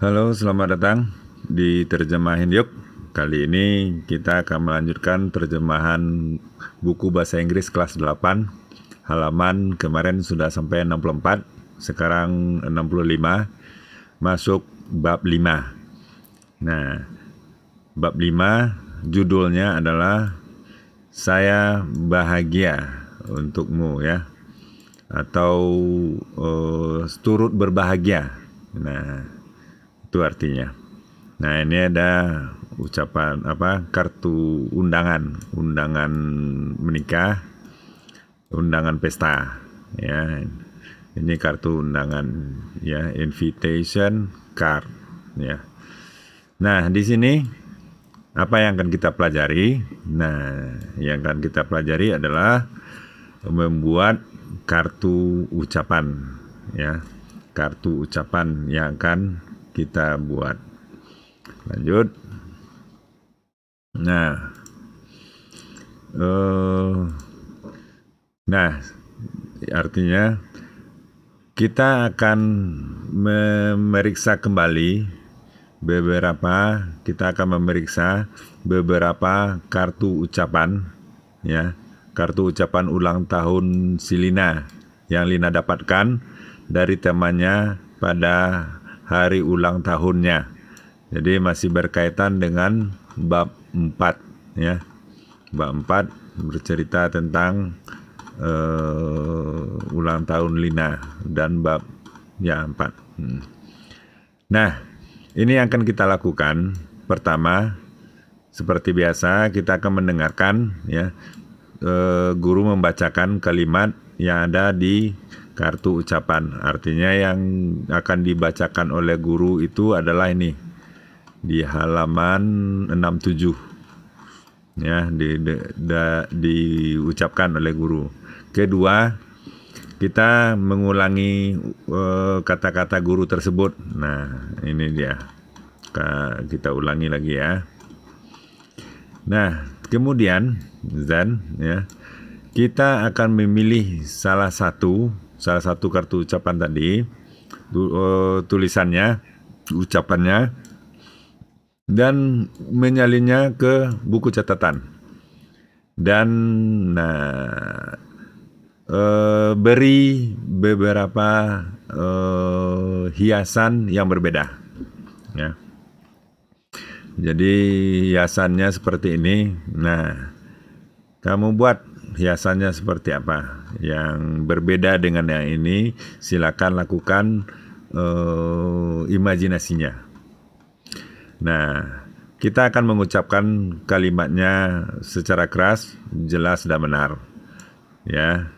Halo, selamat datang di Terjemahin Yuk. Kali ini kita akan melanjutkan terjemahan buku bahasa Inggris kelas 8. Halaman kemarin sudah sampai 64, sekarang 65, masuk bab 5. Nah, bab 5 judulnya adalah Saya Bahagia Untukmu ya atau uh, turut berbahagia. Nah, itu artinya. Nah, ini ada ucapan apa? kartu undangan, undangan menikah, undangan pesta, ya. Ini kartu undangan ya, invitation card, ya. Nah, di sini apa yang akan kita pelajari? Nah, yang akan kita pelajari adalah membuat kartu ucapan ya kartu ucapan yang akan kita buat lanjut nah uh, nah artinya kita akan memeriksa kembali beberapa kita akan memeriksa beberapa kartu ucapan ya kartu ucapan ulang tahun Silina yang Lina dapatkan dari temannya pada hari ulang tahunnya. Jadi masih berkaitan dengan bab 4 ya. Bab 4 bercerita tentang uh, ulang tahun Lina dan bab ya 4. Hmm. Nah, ini yang akan kita lakukan. Pertama, seperti biasa kita akan mendengarkan ya uh, guru membacakan kalimat yang ada di kartu ucapan. Artinya yang akan dibacakan oleh guru itu adalah ini di halaman 67 ya di, di, diucapkan oleh guru. Kedua, kita mengulangi eh, kata-kata uh, guru tersebut. Nah, ini dia. Kita ulangi lagi ya. Nah, kemudian zen ya kita akan memilih salah satu salah satu kartu ucapan tadi eh, tulisannya ucapannya dan menyalinnya ke buku catatan dan nah uh, beri beberapa uh, hiasan yang berbeda ya jadi hiasannya seperti ini nah kamu buat hiasannya seperti apa yang berbeda dengan yang ini silakan lakukan uh, imajinasinya nah kita akan mengucapkan kalimatnya secara keras jelas dan benar ya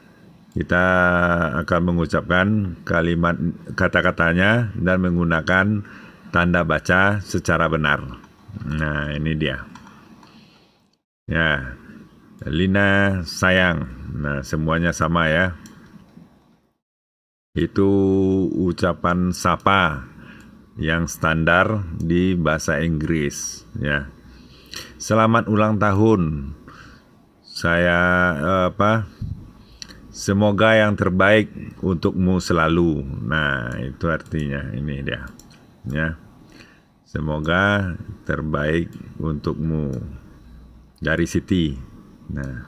kita akan mengucapkan kalimat kata-katanya dan menggunakan tanda baca secara benar nah ini dia ya Lina sayang. Nah, semuanya sama ya. Itu ucapan sapa yang standar di bahasa Inggris ya. Selamat ulang tahun. Saya apa? Semoga yang terbaik untukmu selalu. Nah, itu artinya ini dia. Ya. Semoga terbaik untukmu dari Siti. Nah,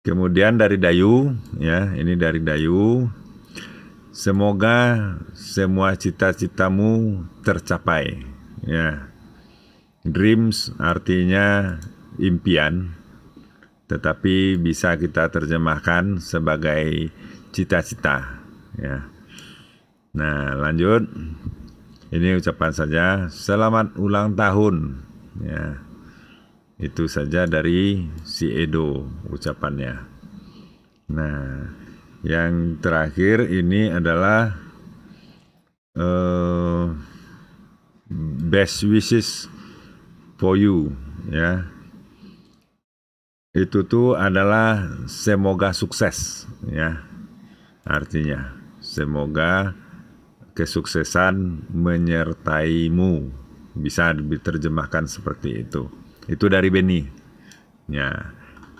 kemudian dari Dayu, ya, ini dari Dayu. Semoga semua cita-citamu tercapai, ya. Dreams artinya impian, tetapi bisa kita terjemahkan sebagai cita-cita, ya. Nah, lanjut. Ini ucapan saja. Selamat ulang tahun. Ya. Itu saja dari si Edo ucapannya. Nah, yang terakhir ini adalah uh, best wishes for you ya. Itu tuh adalah semoga sukses ya. Artinya semoga kesuksesan menyertaimu bisa diterjemahkan seperti itu. Itu dari Benny. Ya.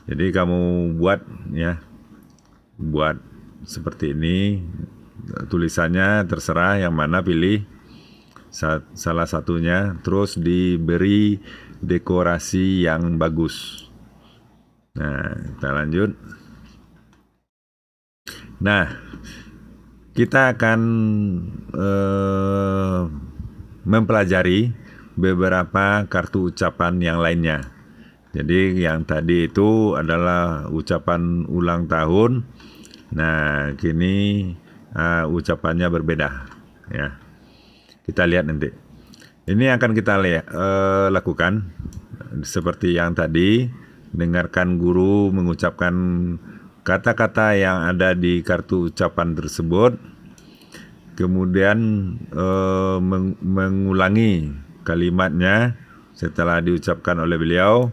Jadi kamu buat ya buat seperti ini tulisannya terserah yang mana pilih salah satunya terus diberi dekorasi yang bagus nah kita lanjut nah kita akan eh, mempelajari beberapa kartu ucapan yang lainnya. Jadi yang tadi itu adalah ucapan ulang tahun. Nah, kini uh, ucapannya berbeda ya. Kita lihat nanti. Ini akan kita uh, lakukan seperti yang tadi dengarkan guru mengucapkan kata-kata yang ada di kartu ucapan tersebut. Kemudian uh, meng mengulangi kalimatnya setelah diucapkan oleh beliau.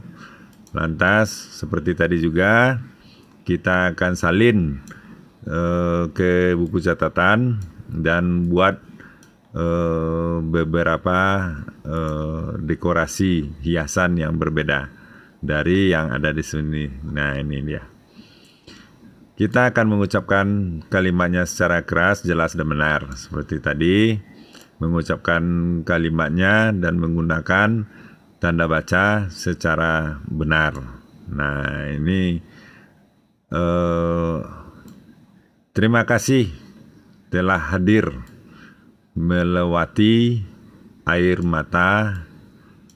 Lantas seperti tadi juga kita akan salin uh, ke buku catatan dan buat uh, beberapa uh, dekorasi hiasan yang berbeda dari yang ada di sini. Nah, ini dia. Kita akan mengucapkan kalimatnya secara keras, jelas dan benar seperti tadi mengucapkan kalimatnya dan menggunakan tanda baca secara benar. Nah, ini eh, terima kasih telah hadir melewati air mata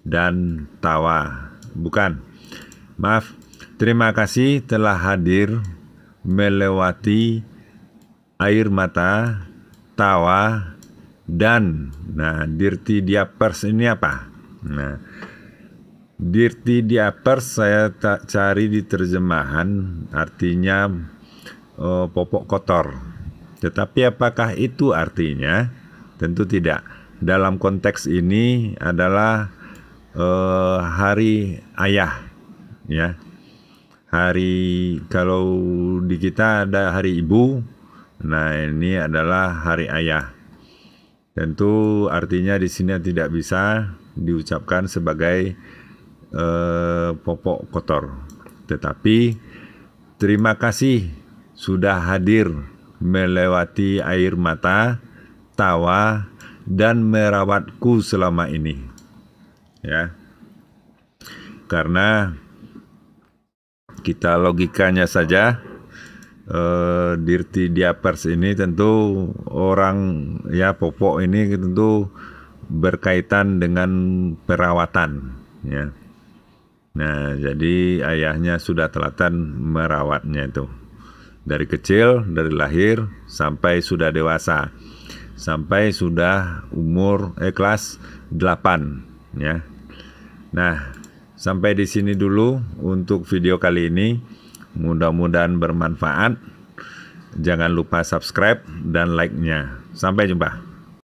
dan tawa. Bukan. Maaf. Terima kasih telah hadir melewati air mata, tawa dan nah dirty diapers ini apa nah dirty diapers saya tak cari di terjemahan artinya oh, popok kotor tetapi apakah itu artinya tentu tidak dalam konteks ini adalah eh, hari ayah ya hari kalau di kita ada hari ibu nah ini adalah hari ayah Tentu artinya di sini tidak bisa diucapkan sebagai eh, popok kotor. Tetapi terima kasih sudah hadir melewati air mata, tawa dan merawatku selama ini. Ya. Karena kita logikanya saja Eh, Dirty Dirti Diapers ini tentu orang ya popok ini tentu berkaitan dengan perawatan ya. Nah, jadi ayahnya sudah telatan merawatnya itu. Dari kecil, dari lahir sampai sudah dewasa. Sampai sudah umur eh kelas 8 ya. Nah, sampai di sini dulu untuk video kali ini. Mudah-mudahan bermanfaat. Jangan lupa subscribe dan like-nya. Sampai jumpa.